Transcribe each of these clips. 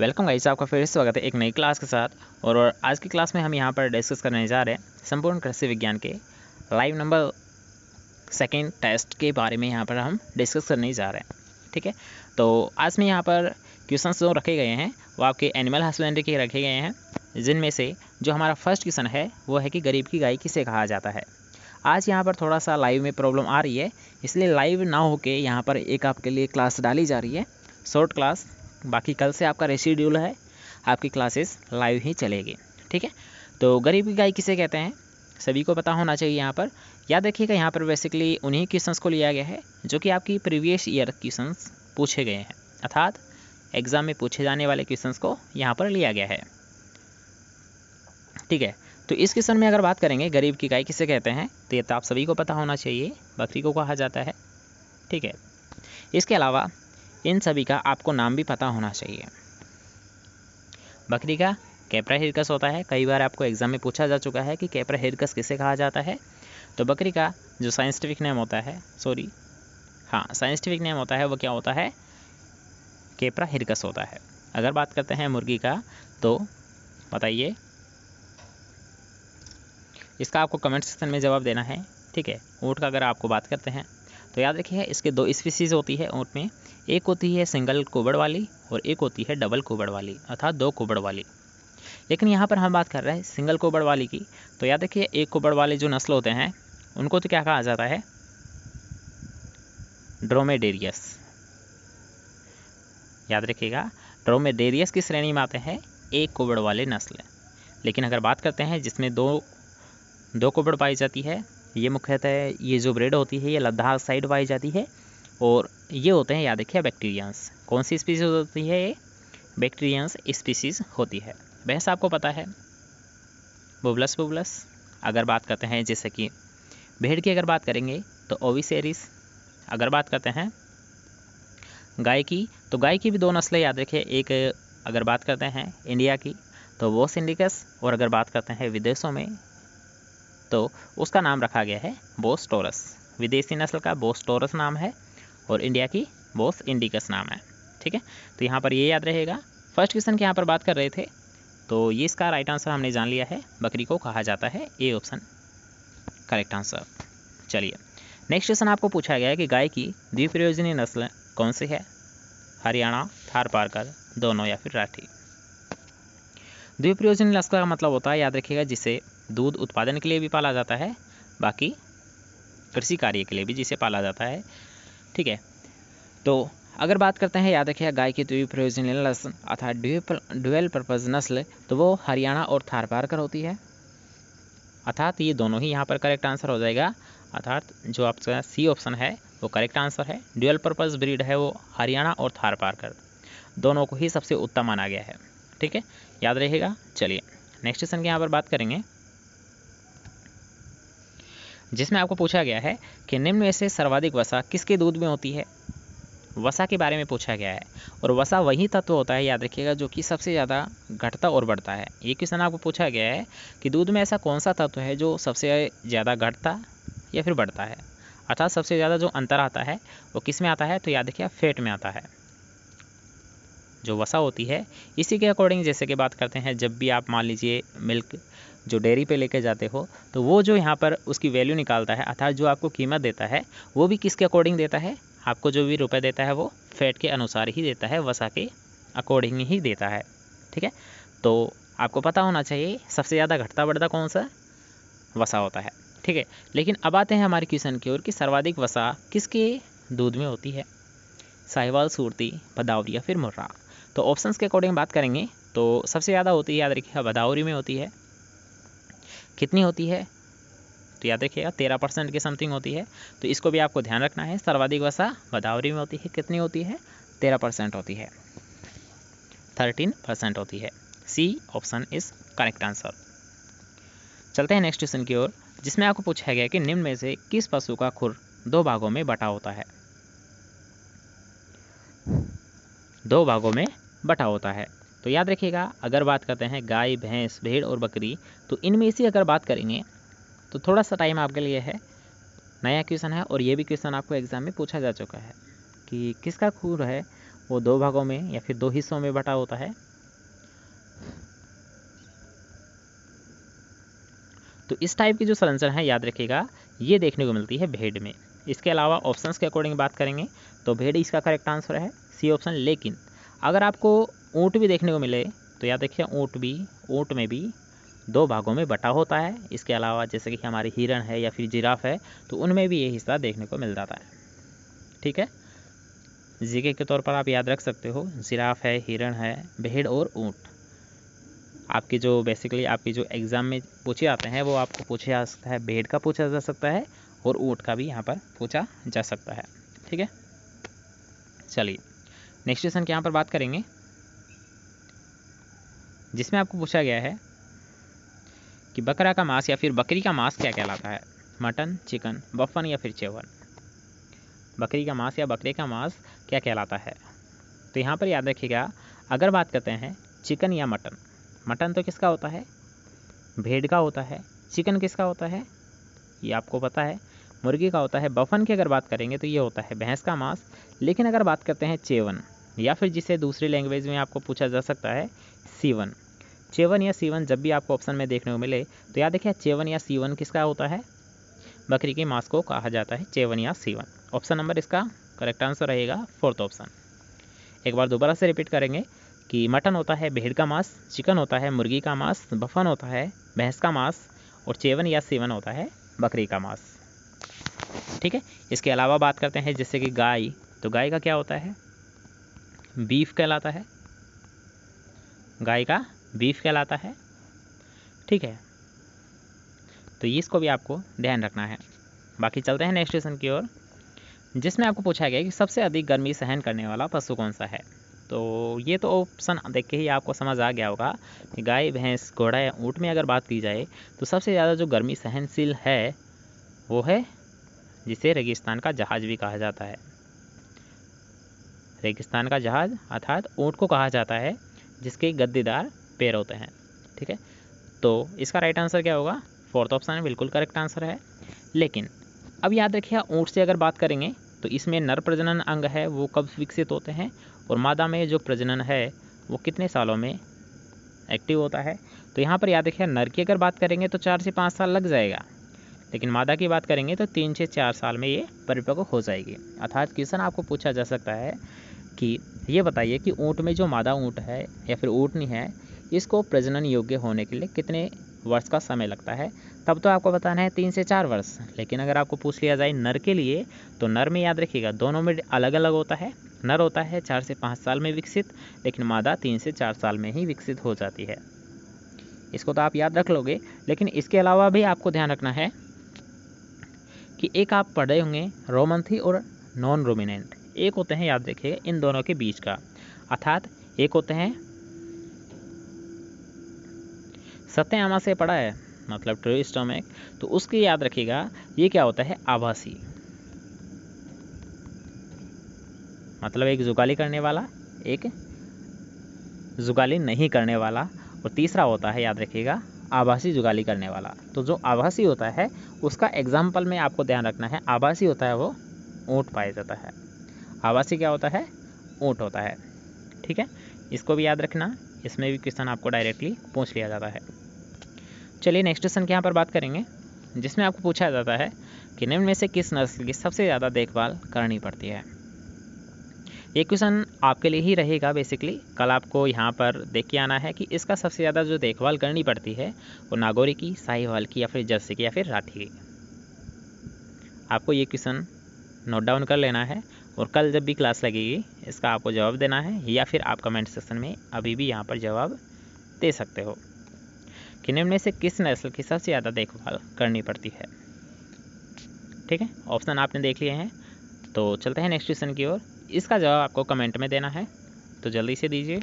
welcome guys आपका फिर से स्वागत है एक नई क्लास के साथ और, और आज की क्लास में हम यहाँ पर डिस्कस करने जा रहे हैं संपूर्ण कृषि विज्ञान के लाइव नंबर सेकेंड टेस्ट के बारे में यहाँ पर हम डिस्कस करने जा रहे हैं ठीक है तो आज में यहाँ पर क्वेश्चन जो रखे गए हैं वो आपके एनिमल हस्बेंड्री के रखे गए हैं जिनमें से जो हमारा फर्स्ट क्वेश्चन है वो है कि गरीब की गाय किसे कहा जाता है आज यहाँ पर थोड़ा सा लाइव में प्रॉब्लम आ रही है इसलिए लाइव ना होके यहाँ पर एक आपके लिए क्लास डाली जा रही है शॉर्ट क्लास बाकी कल से आपका रेसिड्यूल है आपकी क्लासेस लाइव ही चलेगी ठीक है तो गरीबी गाय किसे कहते हैं सभी को पता होना चाहिए यहाँ पर याद रखिएगा यहाँ पर बेसिकली उन्हीं क्वेश्चंस को लिया गया है जो कि आपकी प्रीवियस ईयर क्वेश्चंस पूछे गए हैं अर्थात एग्ज़ाम में पूछे जाने वाले क्वेश्चंस को यहाँ पर लिया गया है ठीक है तो इस क्वेश्चन में अगर बात करेंगे गरीब की गाय किसे कहते हैं तो ये तो आप सभी को पता होना चाहिए बकरी को कहा जाता है ठीक है इसके अलावा इन सभी का आपको नाम भी पता होना चाहिए बकरी का कैपरा हिरकस होता है कई बार आपको एग्ज़ाम में पूछा जा चुका है कि कैपरा हिरकस किसे कहा जाता है तो बकरी का जो साइंटिफिक नेम होता है सॉरी हाँ साइंटिफिक नेम होता है वो क्या होता है कैपरा हिरकस होता है अगर बात करते हैं मुर्गी का तो बताइए इसका आपको कमेंट सेक्शन में जवाब देना है ठीक है ऊँट का अगर आपको बात करते हैं तो याद रखिए इसके दो स्पीसीज़ होती है ऊँट में एक होती है सिंगल कोबड़ वाली और एक होती है डबल कोबड़ वाली अर्थात दो कोबड़ वाली लेकिन यहाँ पर हम बात कर रहे हैं सिंगल कोबड़ वाली की तो याद रखिए एक कोबड़ वाले जो नस्ल होते हैं उनको तो क्या कहा जाता है ड्रोमेडेरियस याद रखिएगा ड्रोमेडेरियस की श्रेणी में आते हैं एक कोबड़ वाले नस्ल लेकिन अगर बात करते हैं जिसमें दो दो कोबड़ पाई जाती है ये मुख्यतः ये जो ब्रेड होती है ये लद्दाख साइड पाई जाती है और ये होते हैं याद रखिए बैक्टीरियांस कौन सी स्पीसीज होती है ये बैक्टीरियांस स्पीसीज होती है भैंस आपको पता है बुबलस बुबलस अगर बात करते हैं जैसे कि भेड़ की अगर बात करेंगे तो ओविसेरिस अगर बात करते हैं गाय की तो गाय की भी दो नस्लें याद रखिए एक अगर बात करते हैं इंडिया की तो वो सिंडिकस और अगर बात करते हैं विदेशों में तो उसका नाम रखा गया है बोस्टोरस विदेशी नस्ल का बोस्टोरस नाम है और इंडिया की बोस इंडिकस नाम है ठीक है तो यहाँ पर ये याद रहेगा फर्स्ट क्वेश्चन की यहाँ पर बात कर रहे थे तो ये इसका राइट आंसर हमने जान लिया है बकरी को कहा जाता है ए ऑप्शन करेक्ट आंसर चलिए नेक्स्ट क्वेश्चन आपको पूछा गया है कि गाय की द्विप्रयोजनी नस्ल कौन सी है हरियाणा थार पारकर दोनों या फिर राठी द्विप्रयोजनी नस्ल का मतलब होता है याद रखिएगा जिसे दूध उत्पादन के लिए भी पाला जाता है बाकी कृषि कार्य के लिए भी जिसे पाला जाता है ठीक है तो अगर बात करते हैं याद रखिए गाय की तो प्रयोजनीय नस्ल अर्थात ड्यूएल पर्पज नस्ल तो वो हरियाणा और थारपारकर होती है अर्थात ये दोनों ही यहाँ पर करेक्ट आंसर हो जाएगा अर्थात जो आपका सी ऑप्शन है वो करेक्ट आंसर है ड्यूएल पर्पज ब्रीड है वो हरियाणा और थारपारकर दोनों को ही सबसे उत्तम माना गया है ठीक है याद रहेगा चलिए नेक्स्ट क्वेश्चन की यहाँ पर बात करेंगे जिसमें आपको पूछा गया है कि निम्न में से सर्वाधिक वसा किसके दूध में होती है वसा के बारे में पूछा गया है और वसा वही तत्व होता है याद रखिएगा जो कि सबसे ज़्यादा घटता और बढ़ता है ये क्वेश्चन आपको पूछा गया है कि दूध में ऐसा कौन सा तत्व है जो सबसे ज़्यादा घटता या फिर बढ़ता है अर्थात सबसे ज़्यादा जो अंतर आता है वो किस में आता है तो याद रखिए फेट में आता है जो वसा होती है इसी के अकॉर्डिंग जैसे कि बात करते हैं जब भी आप मान लीजिए मिल्क जो डेयरी पे लेके जाते हो तो वो जो यहाँ पर उसकी वैल्यू निकालता है अर्थात जो आपको कीमत देता है वो भी किसके अकॉर्डिंग देता है आपको जो भी रुपये देता है वो फैट के अनुसार ही देता है वसा के अकॉर्डिंग ही देता है ठीक है तो आपको पता होना चाहिए सबसे ज़्यादा घटता बढ़ता कौन सा वसा होता है ठीक है लेकिन अब आते हैं हमारे क्वेश्चन की ओर कि सर्वाधिक वसा किसके दूध में होती है साहिवाल सूरती भदावरी या फिर मुर्रा तो ऑप्शंस के अकॉर्डिंग बात करेंगे तो सबसे ज़्यादा होती है याद रखिएगा बदावरी में होती है कितनी होती है तो याद रखिएगा तेरह परसेंट की समथिंग होती है तो इसको भी आपको ध्यान रखना है सर्वाधिक वसा बदावरी में होती है कितनी होती है तेरह परसेंट होती है थर्टीन परसेंट होती है C option is correct answer चलते हैं नेक्स्ट क्वेश्चन की ओर जिसमें आपको पूछा गया कि निम्न में से किस पशु का खुर दो भागों में बटा होता है दो भागों में बटा होता है तो याद रखिएगा अगर बात करते हैं गाय भैंस भेड़ और बकरी तो इनमें से अगर बात करेंगे तो थोड़ा सा टाइम आपके लिए है नया क्वेश्चन है और ये भी क्वेश्चन आपको एग्ज़ाम में पूछा जा चुका है कि किसका खूर है वो दो भागों में या फिर दो हिस्सों में बटा होता है तो इस टाइप की जो संरचना है याद रखिएगा ये देखने को मिलती है भेड़ में इसके अलावा ऑप्शंस के अकॉर्डिंग बात करेंगे तो भेड़ इसका करेक्ट आंसर है सी ऑप्शन लेकिन अगर आपको ऊँट भी देखने को मिले तो याद देखिए ऊँट भी ऊँट में भी दो भागों में बटा होता है इसके अलावा जैसे कि हमारी हिरण है या फिर जिराफ है तो उनमें भी ये हिस्सा देखने को मिल जाता है ठीक है जीके के तौर पर आप याद रख सकते हो जिराफ है हिरण है भेड़ और ऊँट आपके जो बेसिकली आपके जो एग्ज़ाम में पूछे आते हैं वो आपको पूछे जा सकता है भेड़ का पूछा जा सकता है और ऊँट का भी यहाँ पर पूछा जा सकता है ठीक है चलिए नेक्स्ट क्वेश्चन के यहाँ पर बात करेंगे जिसमें आपको पूछा गया है कि बकरा का मांस या फिर बकरी का मांस क्या कहलाता है मटन चिकन बफन या फिर चेवन बकरी का मांस या बकरे का मांस क्या कहलाता है तो यहाँ पर याद रखिएगा अगर बात करते हैं चिकन या मटन मटन तो किसका होता है भेड़ का होता है चिकन किसका होता है ये आपको पता है मुर्गी का होता है बफन की अगर बात करेंगे तो ये होता है भैंस का मांस लेकिन अगर बात करते हैं चेवन या फिर जिसे दूसरी लैंग्वेज में आपको पूछा जा सकता है सीवन चेवन या सीवन जब भी आपको ऑप्शन में देखने को मिले तो याद देखिए चेवन या सीवन किसका होता है बकरी के मांस को कहा जाता है चेवन या सीवन ऑप्शन नंबर इसका करेक्ट आंसर रहेगा फोर्थ ऑप्शन एक बार दोबारा से रिपीट करेंगे कि मटन होता है भेड़ का मांस चिकन होता है मुर्गी का मांस बफन होता है भैंस का मांस और चेवन या सेवन होता है बकरी का मांस ठीक है इसके अलावा बात करते हैं जैसे कि गाय तो गाय का क्या होता है बीफ कहलाता है गाय का बीफ कहलाता है ठीक है तो इसको भी आपको ध्यान रखना है बाकी चलते हैं नेक्स्ट क्वेश्चन की ओर जिसमें आपको पूछा गया कि सबसे अधिक गर्मी सहन करने वाला पशु कौन सा है तो ये तो ऑप्शन देख के ही आपको समझ आ गया होगा कि गाय भैंस घोड़ा या ऊँट में अगर बात की जाए तो सबसे ज़्यादा जो गर्मी सहनशील है वो है जिसे रेगिस्तान का जहाज भी कहा जाता है रेगिस्तान का जहाज अर्थात ऊँट को कहा जाता है जिसके गद्देदार पैर होते हैं ठीक है तो इसका राइट आंसर क्या होगा फोर्थ ऑप्शन बिल्कुल करेक्ट आंसर है लेकिन अब याद रखिए ऊँट से अगर बात करेंगे तो इसमें नर प्रजनन अंग है वो कब विकसित होते हैं और मादा में जो प्रजनन है वो कितने सालों में एक्टिव होता है तो यहाँ पर याद रखिए नर की अगर बात करेंगे तो चार से पाँच साल लग जाएगा लेकिन मादा की बात करेंगे तो तीन से चार साल में ये परिपक्व हो जाएगी अर्थात क्वेश्चन आपको पूछा जा सकता है कि ये बताइए कि ऊँट में जो मादा ऊँट है या फिर ऊँटनी है इसको प्रजनन योग्य होने के लिए कितने वर्ष का समय लगता है तब तो आपको बताना है तीन से चार वर्ष लेकिन अगर आपको पूछ लिया जाए नर के लिए तो नर में याद रखिएगा दोनों में अलग अलग होता है नर होता है चार से पाँच साल में विकसित लेकिन मादा तीन से चार साल में ही विकसित हो जाती है इसको तो आप याद रख लोगे लेकिन इसके अलावा भी आपको ध्यान रखना है कि एक आप पढ़े होंगे रोमंथी और नॉन रोमिनेंट एक होते हैं याद रखिएगा इन दोनों के बीच का अर्थात एक होते हैं सत्यामा से पढ़ा है मतलब ट्रू तो उसकी याद रखिएगा ये क्या होता है आभासी मतलब एक जुगाली करने वाला एक जुगाली नहीं करने वाला और तीसरा होता है याद रखिएगा आभासी जुगाली करने वाला तो जो आभासी होता है उसका एग्जाम्पल में आपको ध्यान रखना है आभासी होता है वो ऊँट पाया जाता है आभासी क्या होता है ऊँट होता है ठीक है इसको भी याद रखना इसमें भी क्वेश्चन आपको डायरेक्टली पूछ लिया जाता है चलिए नेक्स्ट क्वेश्चन के यहाँ पर बात करेंगे जिसमें आपको पूछा जाता है कि निम्न में से किस नस्ल की सबसे ज़्यादा देखभाल करनी पड़ती है ये क्वेश्चन आपके लिए ही रहेगा बेसिकली कल आपको यहाँ पर देख के आना है कि इसका सबसे ज़्यादा जो देखभाल करनी पड़ती है वो नागौरी की साहिवाल की या फिर जर्सी की या फिर राठी की आपको ये क्वेश्चन नोट डाउन कर लेना है और कल जब भी क्लास लगेगी इसका आपको जवाब देना है या फिर आप कमेंट सेक्शन में अभी भी यहाँ पर जवाब दे सकते हो कि निम्न से किस नस्ल की सबसे ज़्यादा देखभाल करनी पड़ती है ठीक है ऑप्शन आपने देख लिए हैं तो चलते हैं नेक्स्ट क्वेश्चन की ओर इसका जवाब आपको कमेंट में देना है तो जल्दी से दीजिए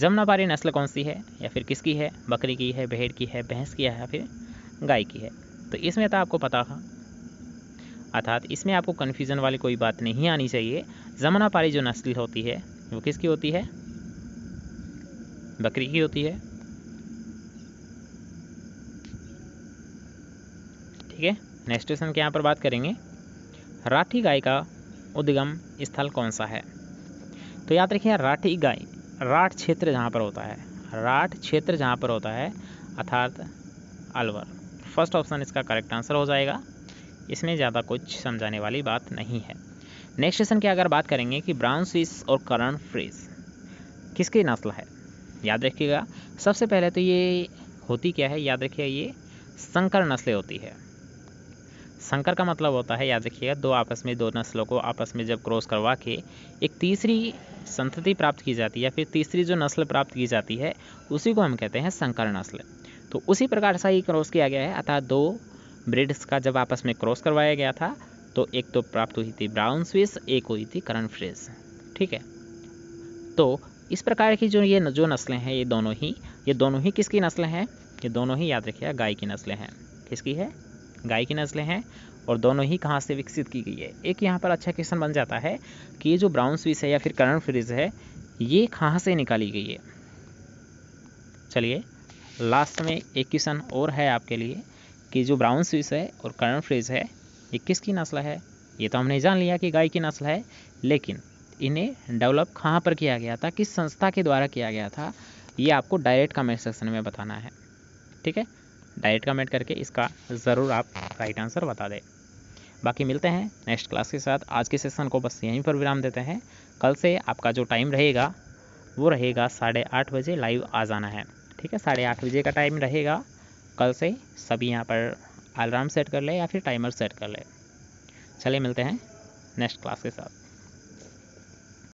जमुनापारी नस्ल कौन सी है या फिर किसकी है बकरी की है भेड़ की है भैंस की है या फिर गाय की है तो इसमें तो आपको पता था अर्थात इसमें आपको कन्फ्यूज़न वाली कोई बात नहीं आनी चाहिए जमुनापारी जो नस्ल होती है वो किसकी होती है बकरी की होती है ठीक है नेक्स्ट क्वेश्चन के यहाँ पर बात करेंगे राठी गाय का उद्गम स्थल कौन सा है तो याद रखिए राठी गाय राठ क्षेत्र जहाँ पर होता है राठ क्षेत्र जहाँ पर होता है अर्थात अलवर फर्स्ट ऑप्शन इसका करेक्ट आंसर हो जाएगा इसमें ज़्यादा कुछ समझाने वाली बात नहीं है नेक्स्ट क्वेश्चन की अगर बात करेंगे कि ब्राउन स्विस और करण फ्रेज किसकी नस्ल है याद रखिएगा सबसे पहले तो ये होती क्या है याद रखिए ये संकर नस्लें होती है संकर का मतलब होता है याद रखिएगा दो आपस में दो नस्लों को आपस में जब क्रॉस करवा के एक तीसरी संतति प्राप्त की जाती है या फिर तीसरी जो नस्ल प्राप्त की जाती है उसी को हम कहते हैं संकर नस्ल तो उसी प्रकार से ही क्रॉस किया गया है अर्थात दो ब्रिड्स का जब आपस में क्रॉस करवाया गया था तो एक तो प्राप्त हुई थी ब्राउन स्विस एक हुई थी करण फ्रेस ठीक है तो इस प्रकार की जो ये जो नस्लें हैं ये दोनों ही ये दोनों ही किसकी नस्लें हैं ये दोनों ही याद रखिएगा गाय की नस्लें हैं किसकी है गाय की नस्लें हैं और दोनों ही कहाँ से विकसित की गई है एक यहाँ पर अच्छा क्वेश्चन बन जाता है कि ये जो ब्राउन स्विस है या फिर करण फ्रिज है ये कहाँ से निकाली गई है चलिए लास्ट में एक क्वेश्चन और है आपके लिए कि जो ब्राउन स्विस है और करण फ्रिज है ये किसकी नस्ल है ये तो हमने जान लिया कि गाय की नस्ल है लेकिन इन्हें डेवलप कहाँ पर किया गया था किस संस्था के द्वारा किया गया था ये आपको डायरेक्ट कमेंट सेक्शन में बताना है ठीक है डायरेक्ट कमेंट करके इसका ज़रूर आप राइट आंसर बता दें बाकी मिलते हैं नेक्स्ट क्लास के साथ आज के सेशन को बस यहीं पर विराम देते हैं कल से आपका जो टाइम रहेगा वो रहेगा साढ़े आठ बजे लाइव आ जाना है ठीक है साढ़े आठ बजे का टाइम रहेगा कल से सभी यहाँ पर अलार्म सेट कर ले या फिर टाइमर सेट कर ले चलिए मिलते हैं नेक्स्ट क्लास के साथ